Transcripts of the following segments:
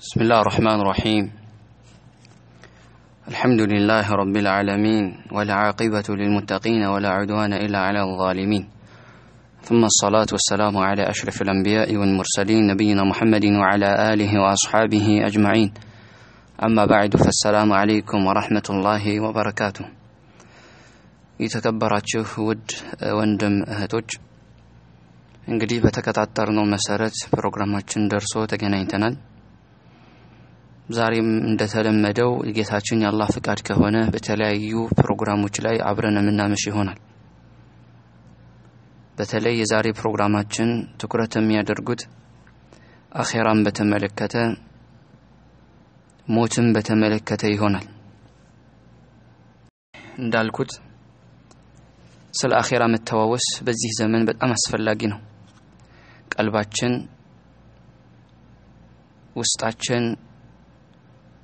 بسم الله الرحمن الرحيم الحمد لله رب العالمين والعاقبة للمتقين ولا عدوان إلا على الظالمين ثم الصلاة والسلام على أشرف الأنبياء والمرسلين نبينا محمد وعلى آله وأصحابه أجمعين أما بعد فالسلام عليكم ورحمة الله وبركاته يتكبر የተከበራችሁ ውድ ወንድም እህቶች እንግዲህ በተከታተርነው መሰረት ፕሮግራማችን ደርሶ ተገናኝተናል ዛሬም እንደተለመደው የጌታችን የአላህ ፍቃድ ከሆነ በተለያዩ ፕሮግራሞች ላይ አብረን የምናመሽ ይሆናል። በተለይ የዛሬ ፕሮግራማችን ትኩረት የሚያደርጉት አኼራን በተመለከተ ሞትም በተመለከተ ይሆናል። እንዳልኩት ስለ አኼራ መተዋወስ በዚህ ዘመን በጣም አስፈላጊ ነው። ቀልባችን ውስጣችን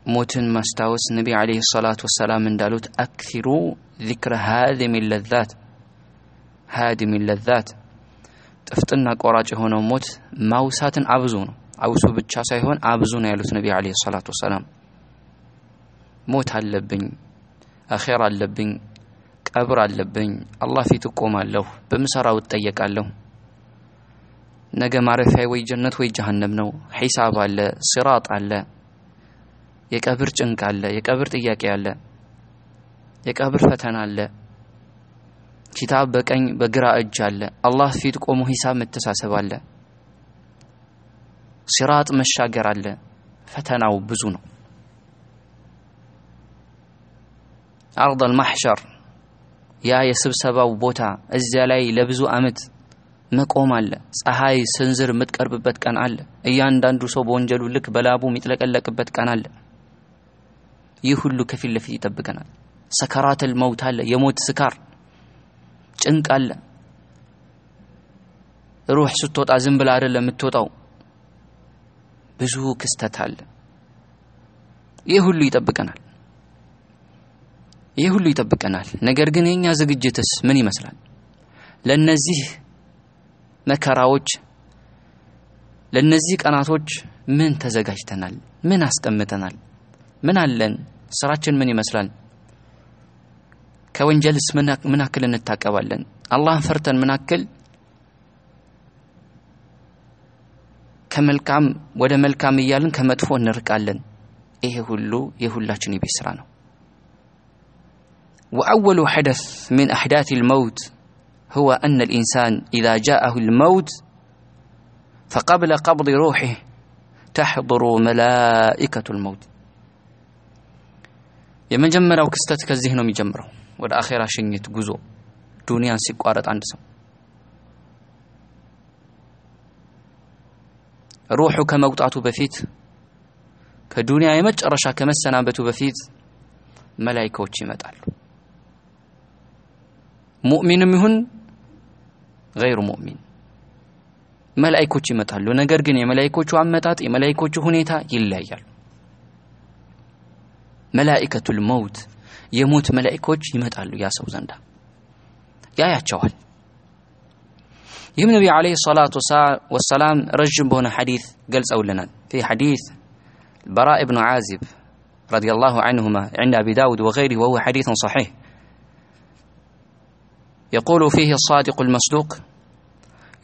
موتن مستاوس نبي عليه الصلاة والسلام من دالوت أكثروا ذكر هادم اللذات هادم اللذات تفتنا قراج هنا موت موسات أبزون أوسو بتشاسي هون أبزون يالوت نبي عليه الصلاة والسلام موت هاللبن أخير هاللبن كأبر هاللبن الله في تقوم الله بمسارة وتيك الله نجم معرفة وي جنة وي نو حساب الله صراط الله የቀብር ጭንቅ አለ፣ የቀብር ጥያቄ አለ፣ የቀብር ፈተና አለ። ኪታብ በቀኝ በግራ እጅ አለ። አላህ ፊት ቆሞ ሂሳብ መተሳሰብ አለ። ሲራጥ መሻገር አለ። ፈተናው ብዙ ነው። አርደል ማሕሸር ያ የስብሰባው ቦታ እዚያ ላይ ለብዙ ዓመት መቆም አለ። ፀሐይ ስንዝር የምትቀርብበት ቀን አለ። እያንዳንዱ ሰው በወንጀሉ ልክ በላቡ የሚጥለቀለቅበት ቀን አለ። ይህ ሁሉ ከፊት ለፊት ይጠብቀናል። ሰከራተል መውት አለ፣ የሞት ስካር ጭንቅ አለ። ሩህ ስትወጣ ዝም ብላ አይደለም የምትወጣው፣ ብዙ ክስተት አለ። ይህ ሁሉ ይጠብቀናል። ይህ ሁሉ ይጠብቀናል። ነገር ግን የእኛ ዝግጅትስ ምን ይመስላል? ለነዚህ መከራዎች፣ ለነዚህ ቀናቶች ምን ተዘጋጅተናል? ምን አስቀምጠናል? ምን አለን ስራችን ምን ይመስላል ከወንጀልስ ምን ያክል እንታቀባለን አላህን ፈርተን ምን ያክል ከመልካም ወደ መልካም እያልን ከመጥፎ እንርቃለን ይሄ ሁሉ የሁላችን የቤት ስራ ነው وأول حدث من أحداث الموت هو أن الإنسان إذا جاءه الموت فقبل قبض روحه تحضر ملائكة الموت የመጀመሪያው ክስተት ከዚህ ነው የሚጀምረው። ወደ አኼራ ሽኝት ጉዞ ዱንያን ሲቋረጥ አንድ ሰው ሩሑ ከመውጣቱ በፊት ከዱንያ የመጨረሻ ከመሰናበቱ በፊት መላይካዎች ይመጣሉ። ሙእሚንም ይሁን ገይሩ ሙእሚን መላይኮች ይመጣሉ። ነገር ግን የመላይኮቹ አመጣጥ የመላይኮቹ ሁኔታ ይለያያሉ። ملائكة الموت يموت መላኢከቱል መውት የሞት يا ይመጣሉ يا يا ዘንዳ ያያቸዋል النبي عليه الصلاة والسلام رجم ረዥም حديث ሐዲት ገልጸውልናል في حديث البراء بن عازب رضي الله عنهما عند أبي داود وغيره وهو حديث صحيح يقول فيه الصادق المصدوق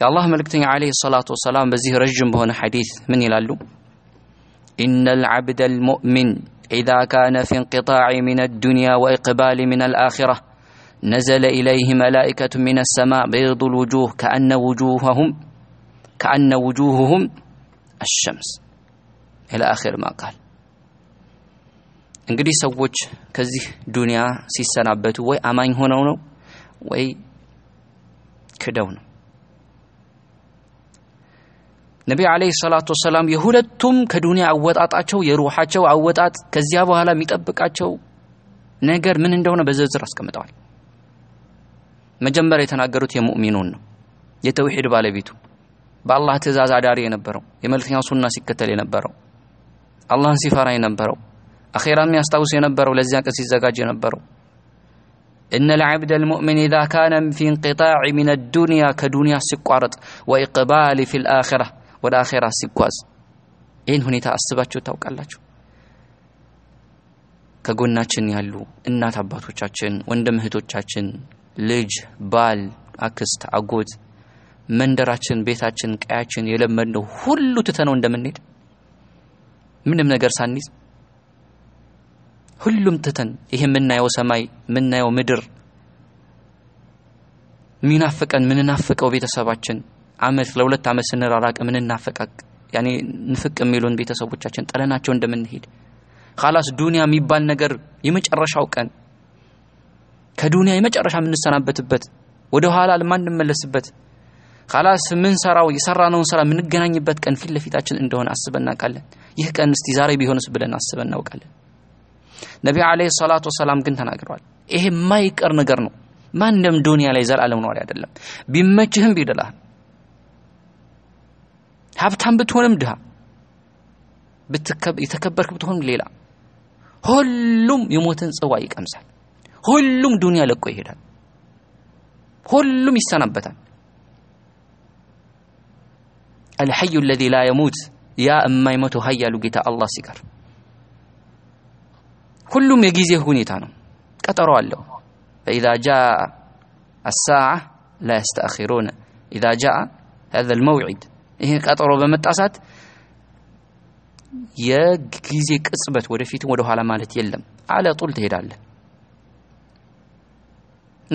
يا الله ملكتني عليه الصلاة والسلام بزيه رجم بهنا حديث من يلالو إن العبد المؤمن إذا كان في انقطاع من الدنيا وإقبال من الآخرة نزل إليه ملائكة من السماء بيض الوجوه كأن وجوههم كأن وجوههم الشمس إلى آخر ما قال እንግዲህ ሰዎች ከዚህ ዱንያ ሲሰናበቱ ወይ አማኝ ሆነው ነው ወይ ክደው ነው نبي عليه الصلاة والسلام يهولتهم كدنيا أوتات أشو يروح أشو أت كزيابو هلا ميت أبك أشو نجر من عندهنا بزز راس كم تعال مجمبر يتنا جرت يا مؤمنون يتوحيد بالله بيتو بالله تزاز عداري ينبرو يملثي عن سنة سكتل ينبرو الله سفارة ينبرو أخيرا من يستوس ينبرو لزيان كسي زقاج ينبرو إن العبد المؤمن إذا كان في انقطاع من الدنيا كدنيا سكوارت وإقبال في الآخرة ወደ አኼራ ሲጓዝ ይህን ሁኔታ አስባችሁ ታውቃላችሁ? ከጎናችን ያሉ እናት አባቶቻችን፣ ወንድም እህቶቻችን፣ ልጅ፣ ባል፣ አክስት፣ አጎት፣ መንደራችን፣ ቤታችን፣ ቀያችን የለመድነው ሁሉ ትተነው እንደምንሄድ ምንም ነገር ሳንይዝ ሁሉም ትተን ይሄ የምናየው ሰማይ የምናየው ምድር ሚናፍቀን ምንናፍቀው ቤተሰባችን አመት ለሁለት አመት ስንራራቅ እናፈቃቅ ያኔ ንፍቅ የሚሉን ቤተሰቦቻችን ጠለናቸው እንደምንሄድ ኻላስ ዱንያ የሚባል ነገር የመጨረሻው ቀን ከዱንያ የመጨረሻ የምንሰናበትበት ወደ ኋላ የማንመለስበት ኻላስ ምንሰራው የሰራነውን ስራ የምንገናኝበት ቀን ፊት ለፊታችን እንደሆነ አስበን እናውቃለን። ይህ ቀን እስቲ ዛሬ ቢሆንስ ብለን አስበን እናውቃለን። ነቢዩ አለይሂ ሰላቱ ወሰላም ግን ተናግረዋል። ይሄ የማይቀር ነገር ነው። ማንም ዱንያ ላይ ዘላለም ነዋሪ አይደለም። ቢመችህም ቢደላህም هابتان بتونم ده بتكب يتكبرك بتونم ليلا هلوم يموتن سوايك أمسال هلوم دنيا لكو يهدان هلوم يستنبتان الحي الذي لا يموت يا أما يموت هيا لقيت الله سكر كل كلهم يجيزه هونيتانو كترو الله فإذا جاء الساعة لا يستأخرون إذا جاء هذا الموعد ይሄ ቀጠሮ በመጣሳት የጊዜ ቅጽበት ወደፊትም ወደ ኋላ ማለት የለም። አለ ጡል ትሄዳለህ።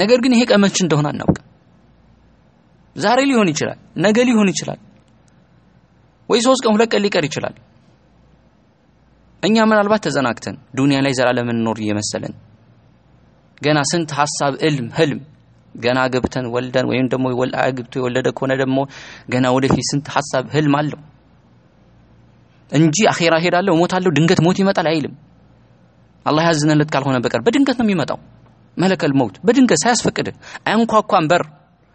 ነገር ግን ይሄ ቀመች እንደሆነ አናውቅም። ዛሬ ሊሆን ይችላል፣ ነገ ሊሆን ይችላል፣ ወይ ሶስት ቀን ሁለት ቀን ሊቀር ይችላል። እኛ ምናልባት ተዘናግተን ዱንያ ላይ ዘላለም እንኖር እየመሰለን ገና ስንት ሀሳብ፣ እልም፣ ህልም ገና ገብተን ወልደን ወይም ደግሞ አግብቶ የወለደ ከሆነ ደግሞ ገና ወደፊት ስንት ሀሳብ ህልም አለው እንጂ አኼራ ሄዳለሁ እሞታለሁ፣ ድንገት ሞት ይመጣል አይልም። አላህ ያዝነለት ካልሆነ በቀር በድንገት ነው የሚመጣው። መለከል መውት በድንገት ሳያስፈቅድ አያንኳኳም በር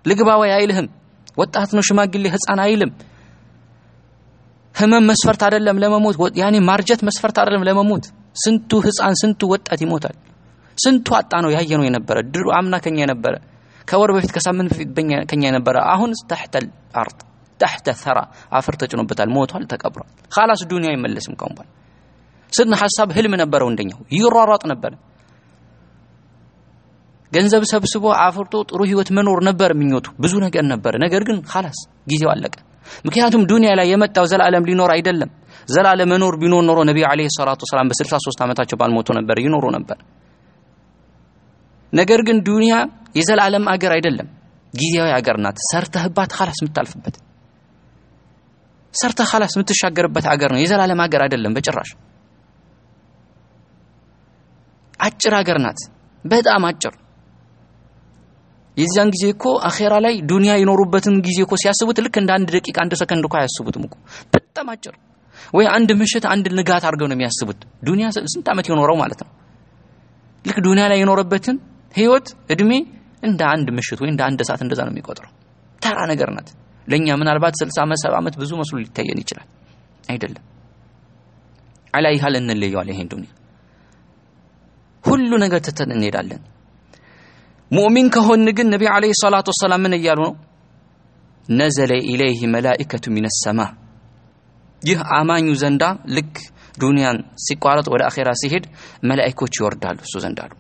ልግባ አይልህም። ወጣት ነው ሽማግሌ ህፃን አይልም። ህመም መስፈርት አይደለም ለመሞት ያኔ ማርጀት መስፈርት አይደለም ለመሞት። ስንቱ ህፃን ስንቱ ወጣት ይሞታል። ስንቱ አጣ ነው ያየ ነው የነበረ ድሮ አምና ከኛ የነበረ ከወር በፊት ከሳምንት በፊት ከኛ የነበረ አሁን ተሕተል አርጥ ተሕተ ተራ አፈር ተጭኖበታል፣ ሞቷል፣ ተቀብሯል። ኻላስ ዱንያ አይመለስም። ካሁን ስን ሐሳብ ህልም ነበረው እንደኛው ይሯሯጥ ነበር። ገንዘብ ሰብስቦ አፍርቶ ጥሩ ህይወት መኖር ነበር ምኞቱ፣ ብዙ ነገር ነበር። ነገር ግን ኻላስ ጊዜው አለቀ። ምክንያቱም ዱኒያ ላይ የመጣው ዘላለም ሊኖር አይደለም። ዘላለም መኖር ቢኖር ኖሮ ነቢ ዓለይሂ ሰላቱ ወሰላም በ63 ዓመታቸው ባልሞቱ ነበር፣ ይኖሩ ነበር። ነገር ግን ዱንያ የዘላለም አገር አይደለም፣ ጊዜያዊ አገር ናት። ሰርተህባት ኻላስ የምታልፍበት ሰርተህ ኻላስ የምትሻገርበት አገር ነው። የዘላለም አገር አይደለም በጭራሽ። አጭር አገር ናት፣ በጣም አጭር። የዚያን ጊዜ እኮ አኼራ ላይ ዱንያ የኖሩበትን ጊዜ እኮ ሲያስቡት ልክ እንደ አንድ ደቂቃ አንድ ሰከንድ እኮ አያስቡትም እኮ በጣም አጭር ወይ አንድ ምሽት አንድ ንጋት አድርገው ነው የሚያስቡት። ዱንያ ስንት ዓመት የኖረው ማለት ነው። ልክ ዱንያ ላይ የኖረበትን ህይወት እድሜ እንደ አንድ ምሽት ወይ እንደ አንድ ሰዓት እንደዛ ነው የሚቆጥረው። ተራ ነገር ናት። ለእኛ ምናልባት ስልሳ ዓመት ሰባ ዓመት ብዙ መስሎ ሊታየን ይችላል። አይደለም አላይ ሀል እንለየዋል። ይሄን ዱኒያ ሁሉ ነገር ትተን እንሄዳለን። ሙእሚን ከሆን ግን ነቢ ዓለይሂ ሰላቱ ወሰላም ምን እያሉ ነው? ነዘለ ኢለይህ መላኢከቱ ሚነ ሰማ። ይህ አማኙ ዘንዳ ልክ ዱንያን ሲቋረጥ ወደ አኼራ ሲሄድ መላኢኮች ይወርዳሉ እሱ ዘንድ አሉ።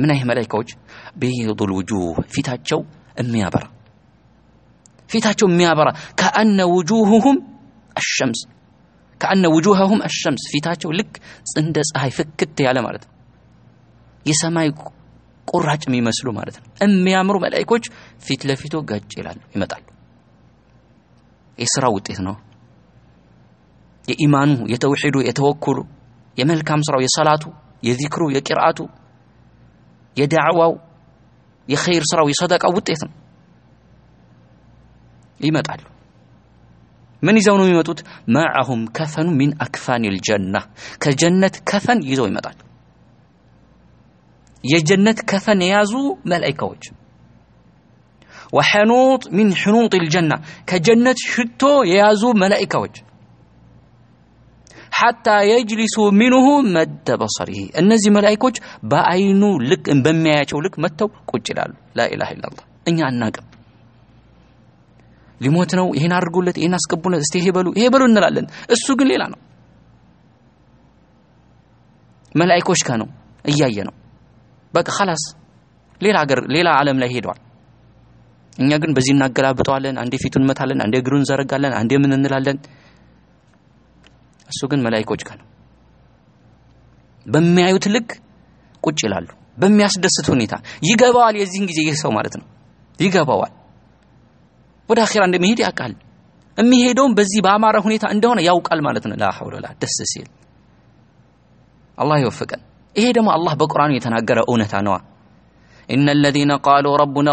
من هي ملايكوج بيض الوجوه في تاتشو ميابرا في تاتشو ميابرا كأن وجوههم الشمس كأن وجوههم الشمس في تاتشو لك سندس آه، هاي فكت يا لمارد يسماي قراج مي مسلو مارد أمي أمرو ملايكوج في تلفيتو قج يسراوت يمتعل يا تهنو يإيمانو يتوحيدو يا يملكام سراو يصلاتو يذكرو يكرعاتو يدعوا يخير سراو يصدق أو بتيثن لما تعلو من يزونو يمتوت معهم كفن من أكفان الجنة كجنة كفن يزو يا جنه كفن يازو ملائكه وجه وحنوط من حنوط الجنة كجنة شتو يازو ملائكه وجه ሐታ የጅሊሱ ሚንሁ መደ በሰሪሂ እነዚህ መላይኮች በአይኑ ልክ በሚያያቸው ልክ መጥተው ቁጭ ይላሉ። ላኢላሃ ኢለላህ እኛ አናቅም። ሊሞት ነው ይሄን አድርጉለት፣ ይሄን አስገቡለት፣ እስቲ ይሄ በሉ ይሄ በሉ እንላለን። እሱ ግን ሌላ ነው። መላይኮች ከ ነው እያየ ነው። በቃ ኸላስ ሌላ ሀገር ሌላ ዓለም ላይ ሄደዋል። እኛ ግን በዚህ እናገላብጠዋለን። አንዴ ፊቱን እንመታለን አንዴ እግሩን እንዘረጋለን አንዴ ምን እንላለን። እሱ ግን መላይኮች ጋር ነው። በሚያዩት ልክ ቁጭ ይላሉ፣ በሚያስደስት ሁኔታ ይገባዋል። የዚህን ጊዜ ይህ ሰው ማለት ነው ይገባዋል፣ ወደ አኼራ እንደሚሄድ ያውቃል። የሚሄደውም በዚህ በአማረ ሁኔታ እንደሆነ ያውቃል ማለት ነው። ላሐውለላ ደስ ሲል አላህ ይወፍቀን። ይሄ ደግሞ አላህ በቁርአኑ የተናገረ እውነታ ነዋ። ኢነ አለዚነ ቃሉ ረቡና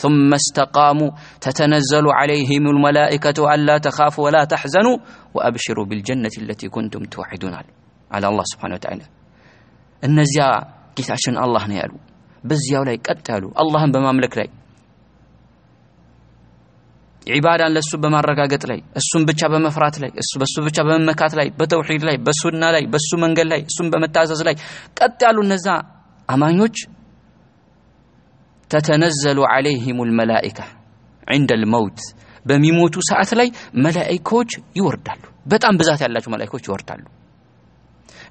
ثم استقاموا تتنزل عليهم الملائكة ألا تخافوا ولا تحزنوا وأبشروا بالجنة التي كنتم توعدون على الله سبحانه وتعالى النزاع كيف عشان الله نيالو بزياء ولي قتالو الله بما ملك لي عبادة لسو بما رقاقت لي السن بچا بما فرات لي السن بسو بچا بما مكات لي بتوحيد لي بسونا لي بسو منقل لي السن بما تعزز لي قتالو النزياء أمانيوش ተተነዘሉ ዓለይህም ልመላኢካ ዒንደ ልመውት በሚሞቱ ሰዓት ላይ መላኢካዎች ይወርዳሉ። በጣም ብዛት ያላቸው መላኢካዎች ይወርዳሉ።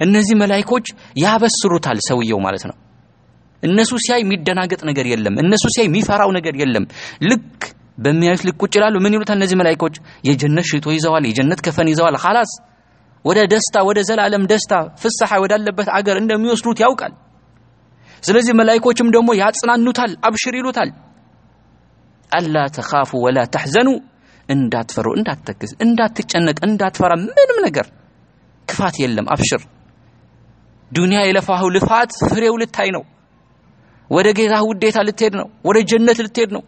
እነዚህ መላኢካዎች ያበስሩታል ሰውየው ማለት ነው። እነሱ ሲያይ የሚደናገጥ ነገር የለም። እነሱ ሲያይ የሚፈራው ነገር የለም። ልክ በሚያዩት ልክ ቁጭ ይላሉ። ምን ይሉታል እነዚህ መላኢካዎች? የጀነት ሽቶ ይዘዋል፣ የጀነት ከፈን ይዘዋል። ኻላስ ወደ ደስታ ወደ ዘላለም ደስታ ፍስሐ ወዳለበት አገር እንደሚወስዱት ያውቃል። ስለዚህ መላይኮችም ደግሞ ያጽናኑታል አብሽር ይሉታል አላ ተኻፉ ወላ ተሕዘኑ እንዳትፈሩ እንዳትተክዝ እንዳትጨነቅ እንዳትፈራ ምንም ነገር ክፋት የለም አብሽር ዱንያ የለፋኸው ልፋት ፍሬው ልታይ ነው ወደ ጌታ ውዴታ ልትሄድ ነው ወደ ጀነት ልትሄድ ነው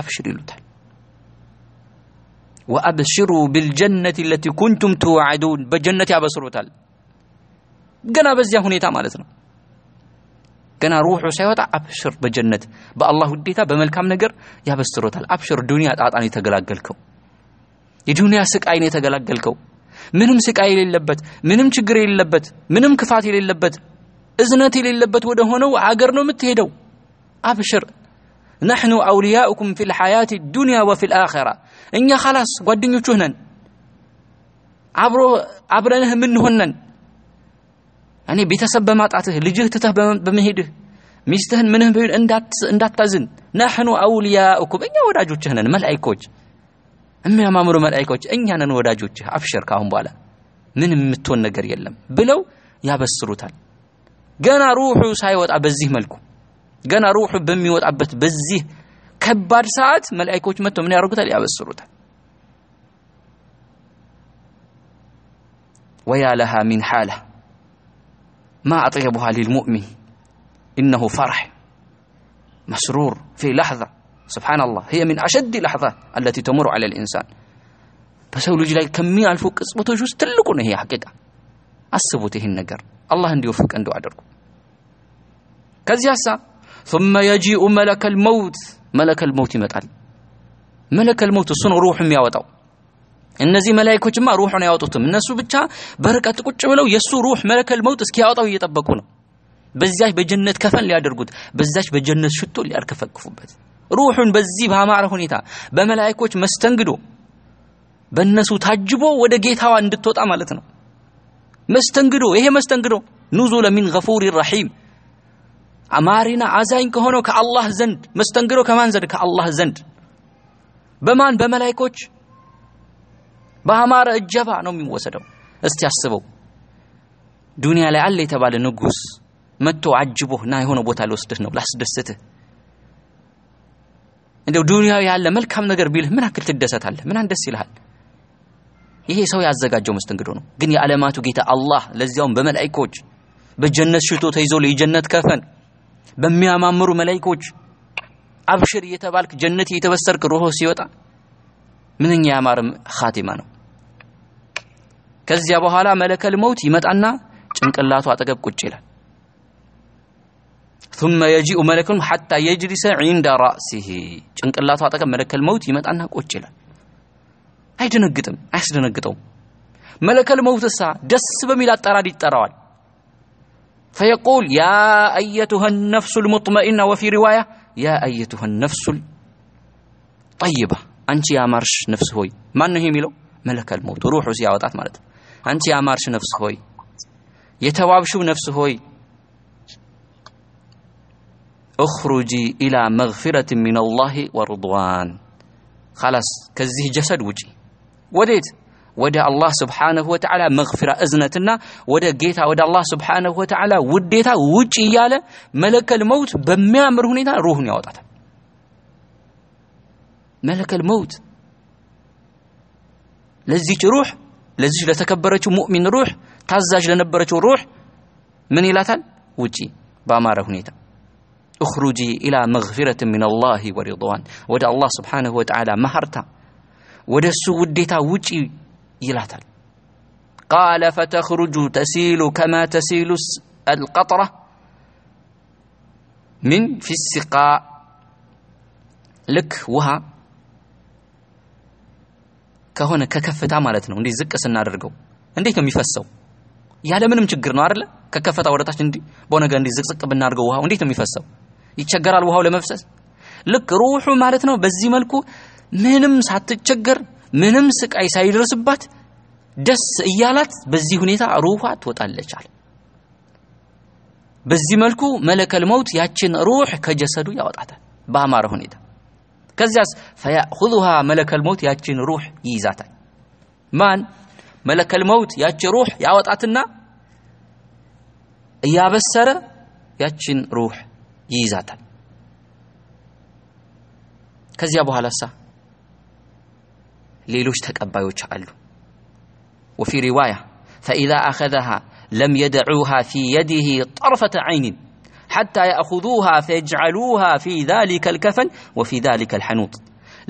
አብሽር ይሉታል ወአብሽሩ ቢልጀነት ለቲ ኩንቱም ትዋዕዱን በጀነት ያበስሩታል ገና በዚያ ሁኔታ ማለት ነው جنا روحه سيوتا أبشر بجنة بالله بأ وديتا بملك كم نجر يا بسروتا أبشر الدنيا أعطاني تجلق قلكم يجوني أسك عيني تجلق قلكم منهم سك عيل اللبت منهم شجر اللبت منهم كفاتي اللبت إذنتي اللبت وده هنا وعجرنا متهدو أبشر نحن أولياؤكم في الحياة الدنيا وفي الآخرة إني خلاص ودني شهنا عبرو عبرنا منهنن እኔ ቤተሰብ በማጣትህ ልጅህ ትተህ በመሄድህ ሚስትህን ምንህ ቢሆን እንዳታዝን ነሕኑ አውልያኡኩም እኛ ወዳጆችህ ነን መላይኮች የሚያማምሩ መላይኮች እኛ ነን ወዳጆችህ አብሽር ካሁን በኋላ ምን የምትሆን ነገር የለም ብለው ያበስሩታል ገና ሩሑ ሳይወጣ በዚህ መልኩ ገና ሩሑ በሚወጣበት በዚህ ከባድ ሰዓት መላይኮች መጥተው ምን ያደርጉታል ያበስሩታል ወያ ለሃ ሚን ሓላ ما أطيبها للمؤمن إنه فرح مسرور في لحظة سبحان الله هي من أشد لحظة التي تمر على الإنسان بس هو لجلال كمية الفوق اسمته جوز تلقون هي حقيقة أصبته النقر الله عنده يوفق عنده عدرك كذي ثم يجيء ملك الموت ملك الموت مثلا ملك الموت صنع روح مياوة እነዚህ መላይኮችማ ሩሑን አያወጡትም። እነሱ ብቻ በርቀት ቁጭ ብለው የሱ ሩህ መለከል መውጥ እስኪያወጣው እየጠበቁ ነው። በዛች በጀነት ከፈን ሊያደርጉት፣ በዛች በጀነት ሽቶ ሊያርከፈክፉበት ሩሑን በዚህ ባማረ ሁኔታ በመላይኮች መስተንግዶ በእነሱ ታጅቦ ወደ ጌታዋ እንድትወጣ ማለት ነው። መስተንግዶ ይሄ መስተንግዶ ኑዙለ ሚን ገፉሪ ረሒም አማሪና አዛኝ ከሆነው ከአላህ ዘንድ መስተንግዶ ከማን ዘንድ? ከአላህ ዘንድ በማን በመላይኮች በአማረ እጀባ ነው የሚወሰደው። እስቲ አስበው፣ ዱንያ ላይ አለ የተባለ ንጉስ መጥቶ አጅቦህ ና የሆነ ቦታ ልወስድህ ነው ላስደስትህ። እንደው ዱንያው ያለ መልካም ነገር ቢልህ ምን አክል ትደሰታለህ? ምን ደስ ይልሃል? ይሄ ሰው ያዘጋጀው መስተንግዶ ነው። ግን የዓለማቱ ጌታ አላህ ለዚያውም በመላእክቶች በጀነት ሽቶ ተይዞ የጀነት ከፈን በሚያማምሩ መላእክቶች አብሽር እየተባልክ ጀነት እየተበሰርክ ሮሆ ሲወጣ ምንኛ ያማርም ኻቲማ ነው። كزي أبو هالا ملك الموت يمت أنا شنك الله تعتقب كتشيلا ثم يجيء ملك حتى يجلس عند رأسه شنك الله تعتقب ملك الموت يمت أنا كتشيلا هاي دنقتم عيس دنقتم ملك الموت الساعة جس بميلا تراد التراد فيقول يا أيتها النفس المطمئنة وفي رواية يا أيتها النفس طيبة أنت يا مرش نفس هوي من هي ميلو ملك الموت روح زيادة مالت أنت يا مارش نفس هوي يتوابشو نفس هوي اخرجي إلى مغفرة من الله ورضوان خلاص كزيه جسد وجي وديت ودى الله سبحانه وتعالى مغفرة أزنتنا ودى جيتا ودا الله سبحانه وتعالى وديتا وجي ياله ملك الموت بميامر هنا روحني وطاته ملك الموت لزيك روح لذيش لتكبرتو مؤمن روح تزاج لنبرتو روح من إلاتان وجي بامره هنيتا اخرجي إلى مغفرة من الله ورضوان ودى الله سبحانه وتعالى مهرتا ودى السوديتا وجي إلاتان قال فتخرج تسيل كما تسيل القطرة من في السقاء لك وها ከሆነ ከከፍታ ማለት ነው እንዲህ ዝቅ ስናደርገው እንዴት ነው የሚፈሰው? ያለ ምንም ችግር ነው አይደለ? ከከፍታ ወደታች እንዲህ በነገ እንዲህ ዝቅዝቅ ብናደርገው ውሃው እንዴት ነው የሚፈሰው? ይቸገራል ውሃው ለመፍሰስ። ልክ ሩሑ ማለት ነው በዚህ መልኩ ምንም ሳትቸገር ምንም ስቃይ ሳይደርስባት ደስ እያላት በዚህ ሁኔታ ሩሃ ትወጣለቻል። አለ። በዚህ መልኩ መለከል መውት ያችን ሩህ ከጀሰዱ ያወጣታል በአማረ ሁኔታ። كزياس فيأخذها ملك الموت يا ياتشين روح ييزاتاي مان ملك الموت يا ياتشي روح يا وطاتنا يا بسر يا ياتشين روح ييزاتاي كزيا بوها لسا ليلوش تكباي وشألو وفي رواية فإذا أخذها لم يدعوها في يده طرفة عين حتى يأخذوها فيجعلوها في ذلك الكفن وفي ذلك الحنوط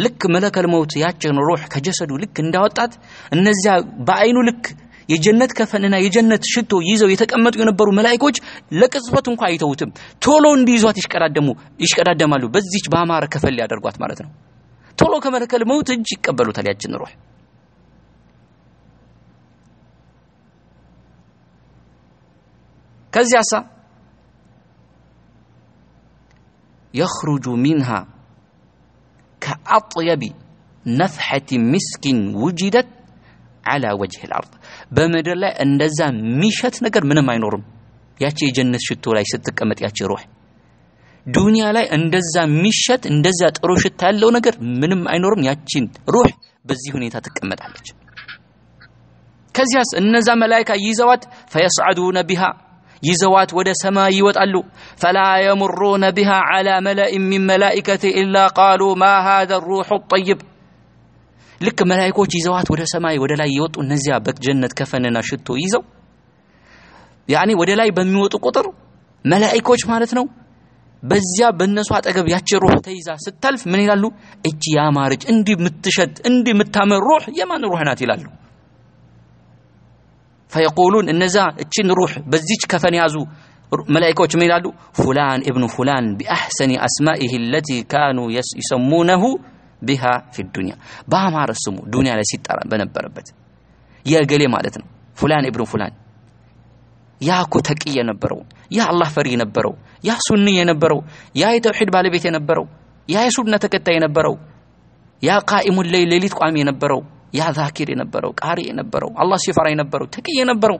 ልክ መለከል መውት ያችን ሩህ ከጀሰዱ ልክ እንዳወጣት እነዚያ በአይኑ ልክ የጀነት ከፈንና የጀነት ሽቶ ይዘው የተቀመጡ የነበሩ መላይኮች ለቅጽበት እንኳ አይተውትም። ቶሎ እንዲይዟት ይሽቀዳደሙ ይሽቀዳደማሉ። በዚች በአማረ ከፈል ያደርጓት ማለት ነው። ቶሎ ከመለከል መውት እጅ ይቀበሉታል ያችን ሩህ። ከዚያሳ يخرج منها ከአጥየቢ ነፍሐቲ ምስኪን ውጅደት አላ ወጅህ ልአርድ በምድር ላይ እንደዛ ሚሸት ነገር ምንም አይኖርም ያቺ የጀነት ሽቶ ላይ ስትቀመጥ ያቺ ሩህ ዱንያ ላይ እንደዛ ሚሸት እንደዛ ጥሩ ሽታ ያለው ነገር ምንም አይኖርም ያቺን ሩህ በዚህ ሁኔታ ትቀመጣለች ከዚያስ እነዛ መላይካ ይዘዋት ፈየስዓዱነ ቢሃ يزوات ودا سما يوت يوتالو فلا يمرون بها على ملأ من ملائكة إلا قالوا ما هذا الروح الطيب لك ملائكة يزوات ودا سما ود لا يوت النزيا بك جنة كفننا شتو يزو يعني ودا لا يبنيوت قطر ملائكة مالتنا بزيا بنسوات أقب يحجي روح تيزا ستالف من يلالو إجي يا مارج اندي متشد اندي متامر روح يمان روحنا تلالو ፈየቁሉን እነዛ እችን ሩህ በዚች ከፈን ያዙ መላኢካዎች ምን ይላሉ? ፉላን እብኑ ፉላን ቢአሕሰኒ አስማኢህ ለቲ ካኑ ይሰሙነሁ ቢሃ ፊ ዱንያ በአማረ ስሙ ዱንያ ላይ ሲጠራ በነበረበት የገሌ ማለት ነው። ፉላን እብኑ ፉላን ያ ተቂ የነበረው ያ አላህ ፈሪ የነበረው ያ ሱኒ የነበረው ያ የተውሒድ ባለቤት የነበረው ያ የሱና ተከታይ የነበረው ያ ቃኢሙን ለይ ሌሊት ቋሚ የነበረው ያ ዛኪር የነበረው ቃሪ የነበረው አላህ ሲፈራ የነበረው ተቅይ የነበረው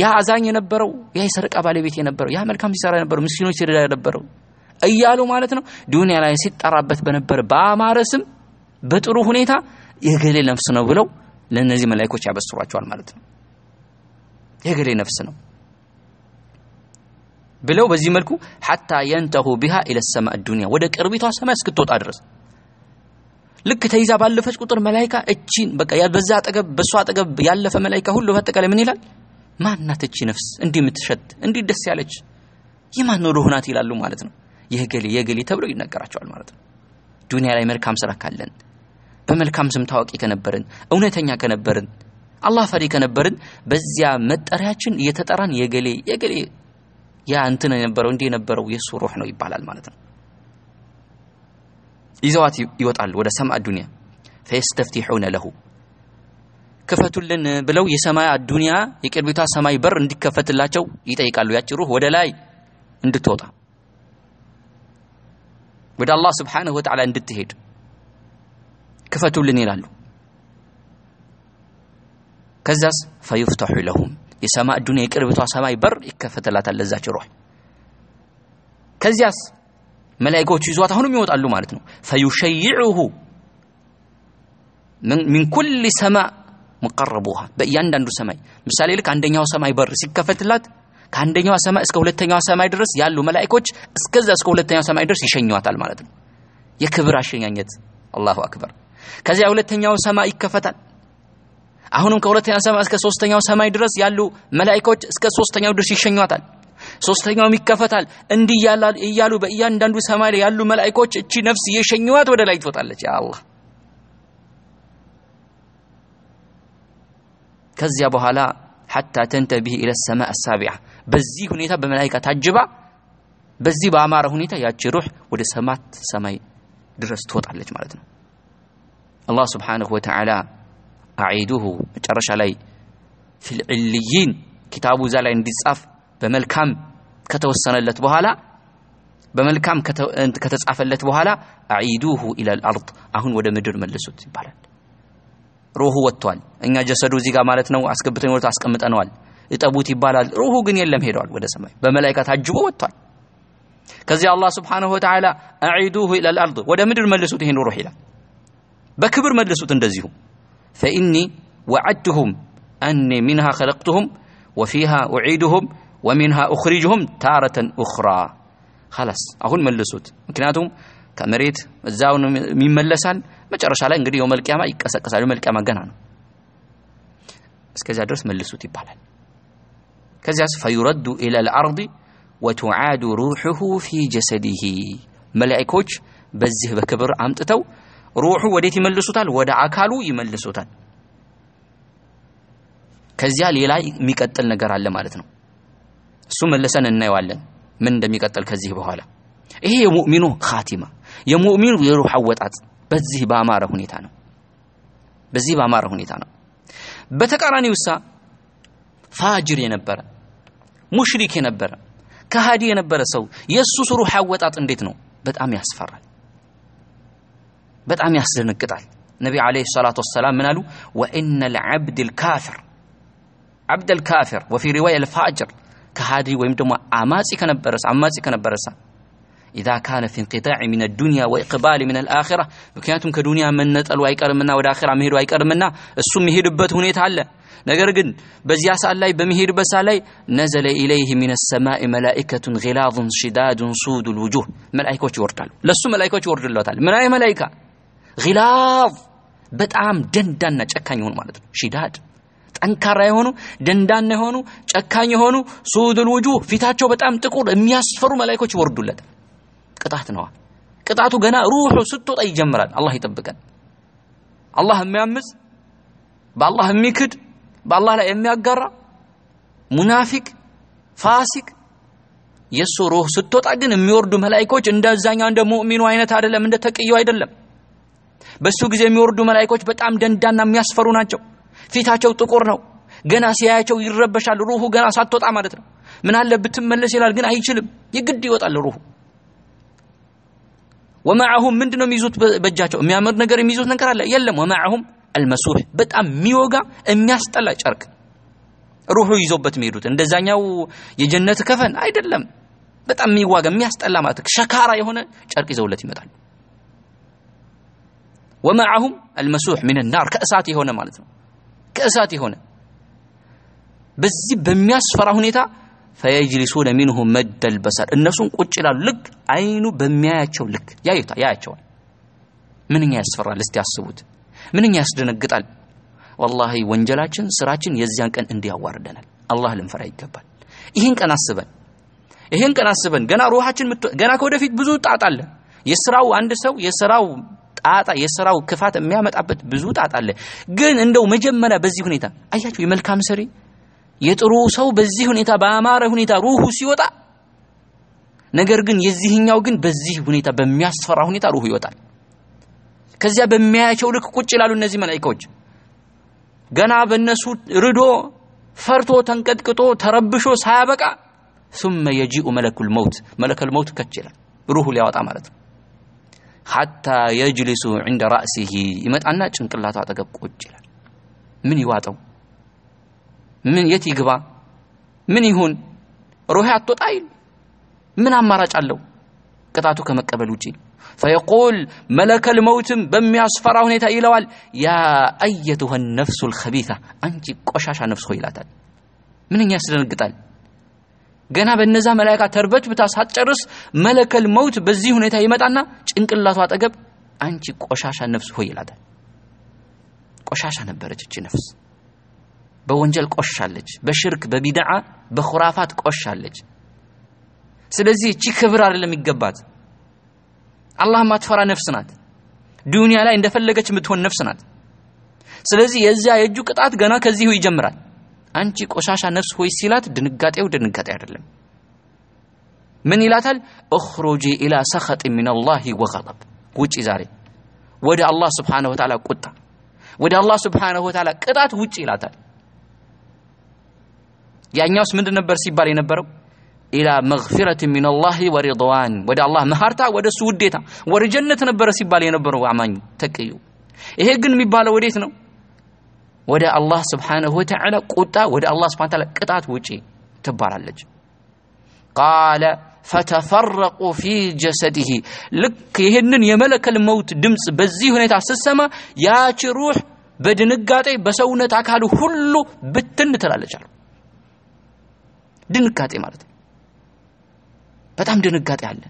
ያ አዛኝ የነበረው ያ የሰረቃ ባለቤት የነበረው ያ መልካም ሲሰራ የነበረው ምስኪኖች ሲረዳ የነበረው እያሉ ማለት ነው ዱንያ ላይ ሲጠራበት በነበረ በአማረ ስም በጥሩ ሁኔታ የገሌ ነፍስ ነው ብለው ለእነዚህ መላይኮች ያበስሯቸዋል ማለት ነው። የገሌ ነፍስ ነው ብለው በዚህ መልኩ ሐታ የንተሁ ቢሃ ኢለ ሰማ ዱንያ ወደ ቅርቢቷ ሰማይ እስክትወጣ ድረስ ልክ ተይዛ ባለፈች ቁጥር መላይካ እቺን በቃ በዛ አጠገብ በእሷ አጠገብ ያለፈ መላይካ ሁሉ በአጠቃላይ ምን ይላል? ማናት እቺ ነፍስ እንዲህ የምትሸት እንዲህ ደስ ያለች የማን ነው ይላሉ ማለት ነው። የገሌ የገሌ ተብሎ ይነገራቸዋል ማለት ነው። ዱንያ ላይ መልካም ስራ ካለን በመልካም ስም ታዋቂ ከነበርን እውነተኛ ከነበርን አላህ ፈሪ ከነበርን በዚያ መጠሪያችን እየተጠራን የገሌ የገሌ ያ እንትን የነበረው እንዲህ የነበረው የእሱ ሩህ ነው ይባላል ማለት ነው። ይዘዋት ይወጣሉ ወደ ሰማዕ አዱንያ ፈየስተፍቲሑነ ለሁ ክፈቱልን ብለው የሰማይ አዱንያ የቅርቢቷ ሰማይ በር እንዲከፈትላቸው ይጠይቃሉ። ያች ሩህ ወደ ላይ እንድትወጣ ወደ አላህ ስብሓንሁ ወተዓላ እንድትሄድ ክፈቱልን ይላሉ። ከዛስ ፈዩፍተሑ ለሁም የሰማይ አዱንያ የቅርቢቷ ሰማይ በር ይከፈትላታል ለዛች ሩህ። ከዚያስ መላይኮቹ ይዟት አሁንም ይወጣሉ ማለት ነው ፈዩሸይዑሁ ሚን ኩል ሰማእ ሙቀረቡሃ በእያንዳንዱ ሰማይ ምሳሌ ልክ አንደኛው ሰማይ በር ሲከፈትላት ከአንደኛው ሰማይ እስከ ሁለተኛው ሰማይ ድረስ ያሉ መላይኮች እስከዛ እስከ ሁለተኛው ሰማይ ድረስ ይሸኟታል ማለት ነው የክብር አሸኛኘት አላሁ አክበር ከዚያ ሁለተኛው ሰማይ ይከፈታል አሁንም ከሁለተኛው ሰማይ እስከ ሶስተኛው ሰማይ ድረስ ያሉ መላይኮች እስከ ሶስተኛው ድረስ ይሸኟታል ሶስተኛውም ይከፈታል። እንዲህ እያሉ በእያንዳንዱ ሰማይ ላይ ያሉ መላእኮች እቺ ነፍስ እየሸኘዋት ወደ ላይ ትወጣለች። ያ አላህ ከዚያ በኋላ ሐታ ተንተ ብህ ኢለ ሰማእ ሳቢዓ በዚህ ሁኔታ በመላይካ ታጅባ በዚህ በአማረ ሁኔታ ያቺ ሩህ ወደ ሰማት ሰማይ ድረስ ትወጣለች ማለት ነው። አላህ ስብሓንሁ ወተዓላ አዒዱሁ መጨረሻ ላይ ፊልዕልይን ኪታቡ እዛ ላይ እንዲጻፍ በመልካም كتوسنلت بهالا بملكام كت كتسافلت بهالا أعيدوه إلى الأرض أهون ودم مدر ملسوت بحالت روحه والتوال إن جسدو زيغا مالتنا وعسكبتن ورد عسكمت أنوال إتابوتي بالال روحه قن يلم هيروال ودى سماي بملايكة تحجبو والتوال كزي الله سبحانه وتعالى أعيدوه إلى الأرض ودى مدر ملسوت هين روحي لا بكبر ملسوت اندزيهم فإني وعدتهم أني منها خلقتهم وفيها أعيدهم ومنها أخرجهم تارة أخرى خلاص أهون ملسوت مكناتهم كمريت الزاون من ملسان ما ترش على إنجري يوم القيامة يكسر كسر يوم القيامة جنان بس كذا درس ملسوت يبالا كذا فيرد إلى الأرض وتعاد روحه في جسده ملائكوش بزه بكبر عمتتو روحه وديت ملسوتال ودعا كالو يملسوتال كذا ليلا ميكتل نقر على مالتنو سوم اللسان النوال من دم يقتل كذه بهالا إيه يا مؤمنه خاتمة يا مؤمن يروح حوطات عت بذه بامارة هني تانا بذه بامارة هني تانا بتكاراني وسا فاجر ينبر مشرك ينبر كهادي ينبر سو يسوس روح حوت عت انديتنو بتأمي أسفر بتأمي أسفر نقطع النبي عليه الصلاة والسلام منالو وإن العبد الكافر عبد الكافر وفي رواية الفاجر كهادري ويمدوما أماسي كان برس أماسي كان برس إذا كان في انقطاع من الدنيا وإقبال من الآخرة وكانتم كدنيا من نتقل وإيكار منا والآخرة مهير وإيكار منا السم مهير بات هنا يتعلى نقر قد بزياس الله بمهير بس علي نزل إليه من السماء ملائكة غلاظ شداد صود الوجوه ملائكة ورتال لسو ملائكة ورتال تعالى من أي ملائكة غلاظ بتعام دن دن نجأ كان يهون مالد شداد ጠንካራ የሆኑ ደንዳና የሆኑ ጨካኝ የሆኑ ሱዱል ውጁ ፊታቸው በጣም ጥቁር የሚያስፈሩ መላይኮች ይወርዱለታል። ቅጣት ነዋ። ቅጣቱ ገና ሩሑ ስትወጣ ይጀምራል። አላህ ይጠብቀን። አላህ የሚያምዝ በአላህ የሚክድ በአላህ ላይ የሚያጋራ ሙናፊቅ ፋሲቅ የእሱ ሩህ ስትወጣ ግን የሚወርዱ መላይኮች እንደዛኛው እንደ ሙእሚኑ አይነት አይደለም፣ እንደ ተቅዩ አይደለም። በሱ ጊዜ የሚወርዱ መላይኮች በጣም ደንዳና የሚያስፈሩ ናቸው። ፊታቸው ጥቁር ነው ገና ሲያያቸው ይረበሻል ሩሁ ገና ሳትወጣ ማለት ነው ምን አለ ብትመለስ ይላል ግን አይችልም የግድ ይወጣል ሩሁ ወማዓሁም ምንድነው የሚይዙት በእጃቸው የሚያምር ነገር የሚይዙት ነገር አለ የለም ወማዓሁም አልመሱህ በጣም የሚወጋ የሚያስጠላ ጨርቅ ሩሁ ይዞበት የሚሄዱት እንደዛኛው የጀነት ከፈን አይደለም በጣም የሚዋጋ የሚያስጠላ ማለት ሸካራ የሆነ ጨርቅ ይዘውለት ይመጣል ወማዓሁም አልመሱህ ሚን ከእሳት የሆነ ማለት ነው ከእሳት የሆነ በዚህ በሚያስፈራ ሁኔታ ፈየጅሊሱነ ሚንሁ መደል እነሱን ቁጭ ይላሉ ልክ አይኑ በሚያያቸው ልክ ያዩታ ያያቸዋል ምንኛ ያስፈራል እስቲ ያስቡት ምንኛ ያስደነግጣል ወላሂ ወንጀላችን ስራችን የዚያን ቀን እንዲያዋርደናል አላህ ልንፈራ ይገባል ይህን ቀን አስበን ይህን ቀን አስበን ገና ሩሃችን ገና ከወደፊት ብዙ ጣጣለን የስራው አንድ ሰው የስራው ጣጣ የስራው ክፋት የሚያመጣበት ብዙ ጣጣ አለ። ግን እንደው መጀመሪያ በዚህ ሁኔታ አያችሁ፣ የመልካም ሰሪ የጥሩ ሰው በዚህ ሁኔታ በአማረ ሁኔታ ሩሁ ሲወጣ፣ ነገር ግን የዚህኛው ግን በዚህ ሁኔታ በሚያስፈራ ሁኔታ ሩሁ ይወጣል። ከዚያ በሚያያቸው ልክ ቁጭ ይላሉ እነዚህ መላኢካዎች። ገና በእነሱ ርዶ ፈርቶ ተንቀጥቅጦ ተረብሾ ሳያበቃ ሱመ የጂኡ መለኩል መውት መለከል መውት ከች ይላል ሩሁ ሊያወጣ ማለት ነው። حتى يجلس عند رأسه يمت أنا تشنك الله تعتقب قجل من يواتو من يتي قبا من يهون روحي عطو تايل من أمارات علو قطعتو كما قبل وجين فيقول ملك الموت بم يصفره هنا تايل وال يا أيتها النفس الخبيثة أنت قشاشا نفس خيلاتا من يسرن القطال ገና በነዛ መላእካ ተርበች ብታ ሳትጨርስ መለከል መውት በዚህ ሁኔታ ይመጣና ጭንቅላቱ አጠገብ አንቺ ቆሻሻ ነፍስ ሆይ ይላታል። ቆሻሻ ነበረች እቺ ነፍስ። በወንጀል ቆሻለች፣ በሽርክ በቢድዓ በኹራፋት ቆሻለች። ስለዚህ እቺ ክብር አይደለም ይገባት። አላህ ማትፈራ ነፍስ ናት። ዱንያ ላይ እንደፈለገች የምትሆን ነፍስ ናት። ስለዚህ የዚያ የእጁ ቅጣት ገና ከዚሁ ይጀምራል። አንቺ ቆሻሻ ነፍስ ሆይ ሲላት ድንጋጤው ድንጋጤ አይደለም ምን ይላታል እኽሩጂ ኢላ ሰኸጥ ሚነላሂ አላህ ወገጠብ ውጪ ዛሬ ወደ አላህ ስብሓንሁ ወተዓላ ቁጣ ወደ አላህ ስብሓንሁ ወተዓላ ቅጣት ውጪ ይላታል ያኛውስ ምንድን ነበር ሲባል የነበረው ኢላ መግፊረት ሚነላሂ አላህ ወሪድዋን ወደ አላህ መሃርታ ወደ እሱ ውዴታ ወደ ጀነት ነበረ ሲባል የነበረው አማኙ ተቅዩ ይሄ ግን የሚባለው ወዴት ነው ودا الله سبحانه وتعالى قطع ودا الله سبحانه وتعالى قطعت وجهي تبار اللج قال فتفرقوا في جسده لك يهنن يملك الموت دمس بزي هنا تاس السماء يا روح بدنقاتي بسونا تاكالو هلو بتن تلالج دنقاتي مالت بتام دنقاتي على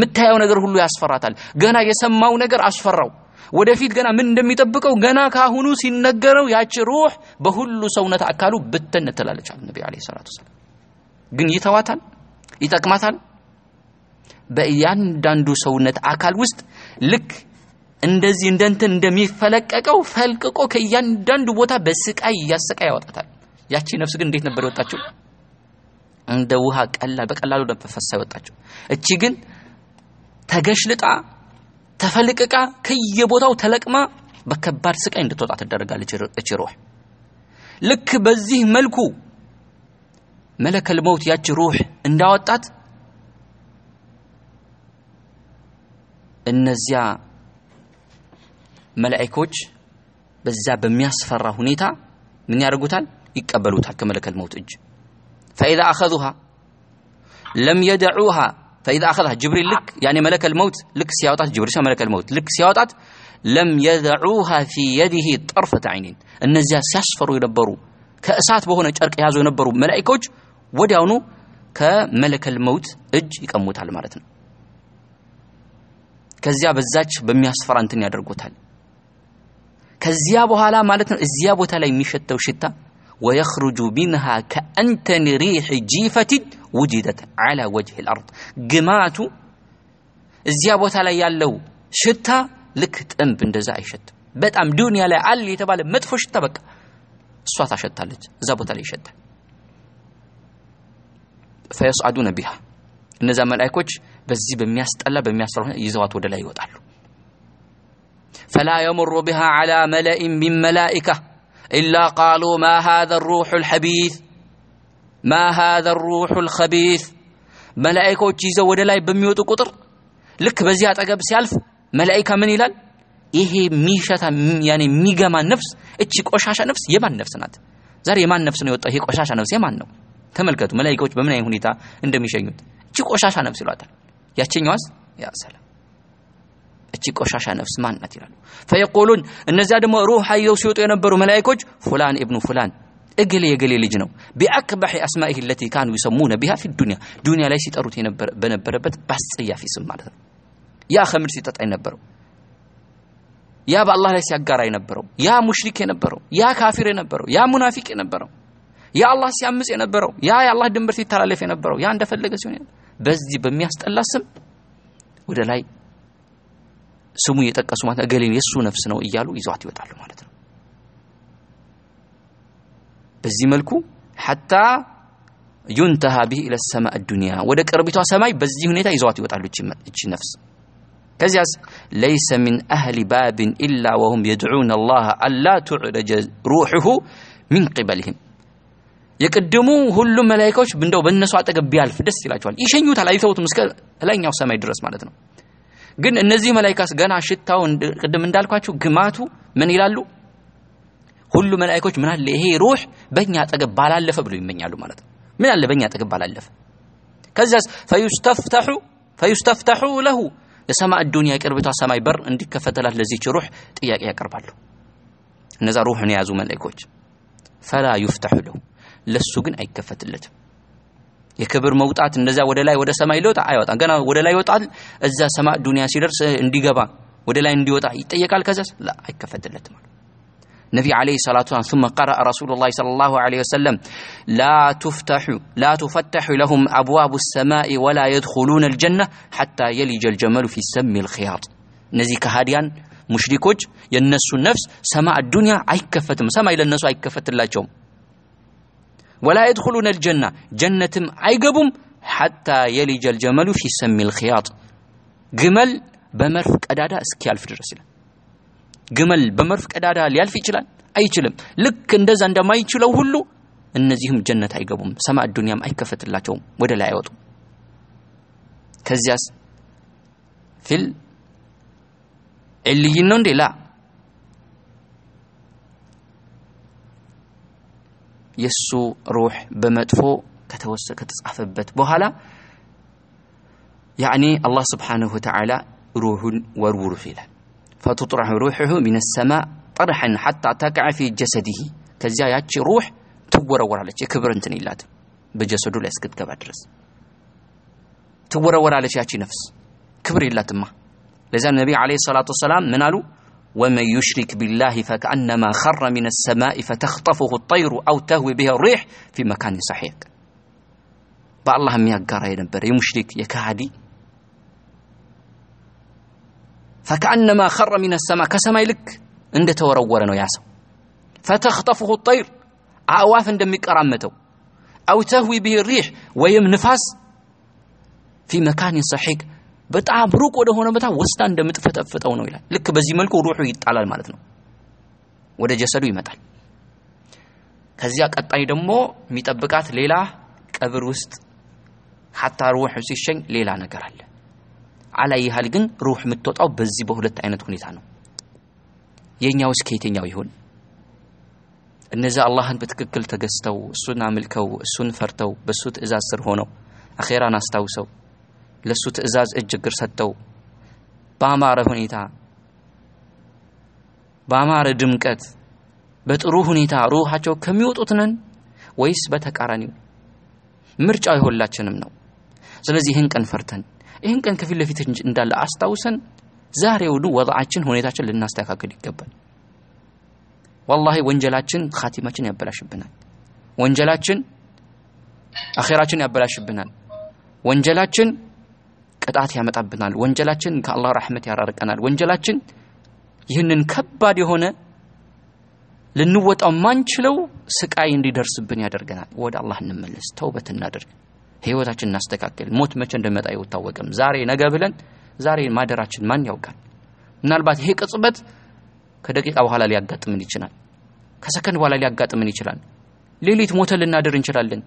متى يا نجر هلو يا اسفراتال جنا يسمى ونجر اسفراو ወደፊት ገና ምን እንደሚጠብቀው ገና ካሁኑ ሲነገረው ያች ሩህ በሁሉ ሰውነት አካሉ ብትን ትላለች አሉ ነቢ ዓለይሂ ሰላቱ ወሰላም። ግን ይተዋታል፣ ይጠቅማታል። በእያንዳንዱ ሰውነት አካል ውስጥ ልክ እንደዚህ እንደንትን እንደሚፈለቀቀው ፈልቅቆ ከእያንዳንዱ ቦታ በስቃይ እያሰቃ ያወጣታል። ያቺ ነፍስ ግን እንዴት ነበር የወጣችው? እንደ ውሃ ቀላል በቀላሉ ነበር ፈሳ የወጣችው። እቺ ግን ተገሽልጣ تفلككا كي يبوتاو تلقما بكبار سكا عند توطا تدرغا لچ روح لك بزيه ملكو ملك الموت ياچ روح اندا وطات انزيا ملائكوج بزا بمياسفرا هنيتا من يارغوتال يقبلوتال كملك الموت اج فاذا اخذوها لم يدعوها فاذا اخذها جبريل لك يعني ملك الموت لك سياوطات جبريل شو ملك الموت لك سياوطات لم يدعوها في يده طرفة عينين النزيا سيصفروا ينبروا كأسات بهنا جارك يازو ينبروا ملائكوج وداونو كملك الموت اج يكموت على مالتنا كزيا بزاج بمي اصفر انتن يدرقوتال كزيا بوهالا مالتنا الزيا بوتالا يمشتو شتا, وشتا ويخرج منها كأنتن ريح جيفة وجدت على وجه الأرض قمات الزيابة لا يالو شتا لك تأم بندزا شت بات أم دنيا لا علي تبالي مدفو شتا بك صوتا شتا لج زابو تالي شتا فيصعدون بها النزا ملايكوش بزي بمياست ألا بمياست روحنا يزوات ودلا يوضع فلا يمر بها على ملأ من ملائكه إلا قالوا ما هذا الروح الحبيث ما هذا الروح الخبيث ملائكة جيزة ودلاي بميوت قطر لك بزيات أقب سيالف ملائكة من إلال إيه ميشة يعني ميجا ما نفس إتشي قشاشة نفس يمان نفس نات يمان نفس ነፍስ ነው የወጣው? ይሄ ቆሻሻ ነፍስ የማን ነው? ملائكة መላእክቶች በምን አይነት ሁኔታ እንደሚሸኙት እቺ ቆሻሻ ነፍስ ይሏታል። ያችኛዋስ ያ ሰላም እቺ ቆሻሻ ነፍስ ማናት ይላሉ ፈየቁሉን እነዚያ ደግሞ ሩህ ይዘው ሲወጡ የነበሩ መላይኮች ፉላን እብኑ ፉላን እገሌ የገሌ ልጅ ነው ቢአክባሒ አስማኢህ ለቲ ካኑ ይሰሙነ ቢሃ ፊ ዱንያ ዱንያ ላይ ሲጠሩት በነበረበት በአስጸያፊ ስም ማለት ነው ያ ከምር ሲጠጣ የነበረው ያ በአላህ ላይ ሲያጋራ የነበረው ያ ሙሽሪክ የነበረው ያ ካፊር የነበረው ያ ሙናፊቅ የነበረው ያ አላህ ሲያምጽ የነበረው ያ የአላህ ድንበር ሲተላለፍ የነበረው ያ እንደፈለገ ሲሆን በዚህ በሚያስጠላ ስም ወደ ላይ سمو يتقى سمات أغلين يسو نفسنا وإيالو إزواتي وتعلو مالتنا بزي ملكو حتى ينتهى به إلى السماء الدنيا ودك ربيتها سماي بزي هنا إزواتي وتعلو إجي نفس كزياس ليس من أهل باب إلا وهم يدعون الله ألا تعرج روحه من قبلهم يقدموا هل ملايكوش بندو بنسو عطاق بيالف دس يلاجوال إيشان يوتا لا يثوت مسكال لا ينعو سماي درس مالتنا ግን እነዚህ መላይካስ ገና ሽታው ቅድም እንዳልኳችሁ ግማቱ ምን ይላሉ? ሁሉ መላይኮች ምን አለ ይሄ ሩህ በእኛ አጠገብ ባላለፈ ብሎ ይመኛሉ ማለት ነው። ምን አለ በእኛ አጠገብ ባላለፈ። ከዚያስ ፈዩስተፍተሑ ፈዩስተፍተሑ ለሁ የሰማዕ ዱንያ ቅርብቷ ሰማይ በር እንዲከፈተላት ለዚች ሩህ ጥያቄ ያቀርባሉ። እነዛ ሩህን የያዙ መላይኮች ፈላ ዩፍተሑ ለሁ ለሱ ግን አይከፈትለትም። يكبر موتات نزا ودلاي ودا سماي لوتا ايوت انا ولا يوتال ازا سما دنيا سيدرس انديغابا ودلاي انديوتا يتيكال كزاز لا يكفدلت النبي عليه الصلاة والسلام ثم قرأ رسول الله صلى الله عليه وسلم لا تفتح لا تفتح لهم أبواب السماء ولا يدخلون الجنة حتى يلج الجمل في سم الخياط نزي كهاديان مشركوج ينسوا النفس سماء الدنيا أي كفتم سماء إلى النسو أي كفت الله جوم ولا يدخلون الجنة جنة عيقبهم حتى يلج الجمل في سم الخياط جمل بمرفك أدادا اسكي في الرسل جمل بمرفك أدادا ليالف يجلان أي جلم لك اندز عندما يجلو هلو النزيهم جنة عيقبهم سماء الدنيا ما يكفت الله جوم ودا لا يوضو كزياس في ال اللي ينون دي لا የሱ ሩሕ በመጥፎ ከተጻፈበት በኋላ ያዕኒ አላህ ስብሓንሁ ወተዓላ ሩሑን ወርውሩህ ይላል ፈትጥረሕ ሩሑሁ ምን ሰማእ ጠርሐን ሓታ ተቅዐ ፊ ጀሰድህ ከዚያ ያቺ ሩሕ ትወረወራለች የክብር እንትን ይላት በጀሰዱ ላይ እስክትገባ ድረስ ትወረወራለች ያቺ ነፍስ ክብር የላትማ ለዚያ ነቢ ዓለይሂ ሰላቱ ወሰላም ምን አሉ ومن يشرك بالله فكانما خر من السماء فتخطفه الطير او تهوي به الريح في مكان صحيح بقى الله هم يقرا يا نبر يمشرك يا كهدي فكانما خر من السماء كسما لك عند تورورنا يا ياسو فتخطفه الطير عواف دم أرامته او تهوي به الريح ويم نفاس في مكان صحيح በጣም ሩቅ ወደ ሆነ ቦታ ወስዳ እንደምትፈጠፍጠው ነው ይላል። ልክ በዚህ መልኩ ሩሑ ይጣላል ማለት ነው፣ ወደ ጀሰዱ ይመጣል። ከዚያ ቀጣይ ደግሞ የሚጠብቃት ሌላ ቀብር ውስጥ ሀታ ሩሕ ሲሸኝ ሌላ ነገር አለ። አላ ያህል ግን ሩሕ የምትወጣው በዚህ በሁለት አይነት ሁኔታ ነው። የኛው እስከ የትኛው ይሆን? እነዚያ አላህን በትክክል ተገዝተው እሱን አምልከው እሱን ፈርተው በእሱ ትእዛዝ ስር ሆነው አኼራን አስታውሰው ለሱ ትእዛዝ እጅ እግር ሰጠው። በአማረ ሁኔታ በአማረ ድምቀት በጥሩ ሁኔታ ሩሃቸው ከሚወጡት ነን ወይስ በተቃራኒው? ምርጫው የሁላችንም ነው። ስለዚህ ይህን ቀን ፈርተን ይህን ቀን ከፊት ለፊት እንዳለ አስታውሰን ዛሬውኑ ወضعችን ሁኔታችን ልናስተካክል ይገባል። ወላሂ ወንጀላችን ኻቲማችን ያበላሽብናል። ወንጀላችን አኺራችን ያበላሽብናል። ወንጀላችን ቅጣት ያመጣብናል። ወንጀላችን ከአላህ ረሕመት ያራርቀናል። ወንጀላችን ይህንን ከባድ የሆነ ልንወጣው ማንችለው ስቃይ እንዲደርስብን ያደርገናል። ወደ አላህ እንመለስ፣ ተውበት እናደርግ፣ ህይወታችን እናስተካከል። ሞት መቼ እንደመጣ አይታወቅም። ዛሬ ነገ ብለን ዛሬ ማደራችን ማን ያውቃል? ምናልባት ይሄ ቅጽበት ከደቂቃ በኋላ ሊያጋጥምን ይችላል። ከሰከንድ በኋላ ሊያጋጥምን ይችላል። ሌሊት ሞተ ልናድር እንችላለን።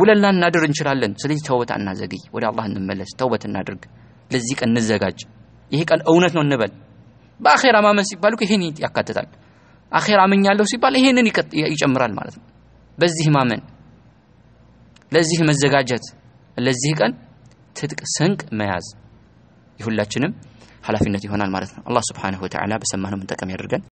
ውለን ላናድር እንችላለን። ስለዚህ ተውበት አናዘግይ፣ ወደ አላህ እንመለስ፣ ተውበት እናድርግ፣ ለዚህ ቀን እንዘጋጅ። ይሄ ቀን እውነት ነው እንበል። በአኼራ ማመን ሲባል እኮ ይሄን ያካትታል። አኼራ አምኛለሁ ሲባል ይሄንን ይጨምራል ማለት ነው። በዚህ ማመን፣ ለዚህ መዘጋጀት፣ ለዚህ ቀን ትጥቅ ስንቅ መያዝ የሁላችንም ኃላፊነት ይሆናል ማለት ነው። አላህ ስብሓነሁ ወተዓላ በሰማነው ምንጠቀም ያደርገን።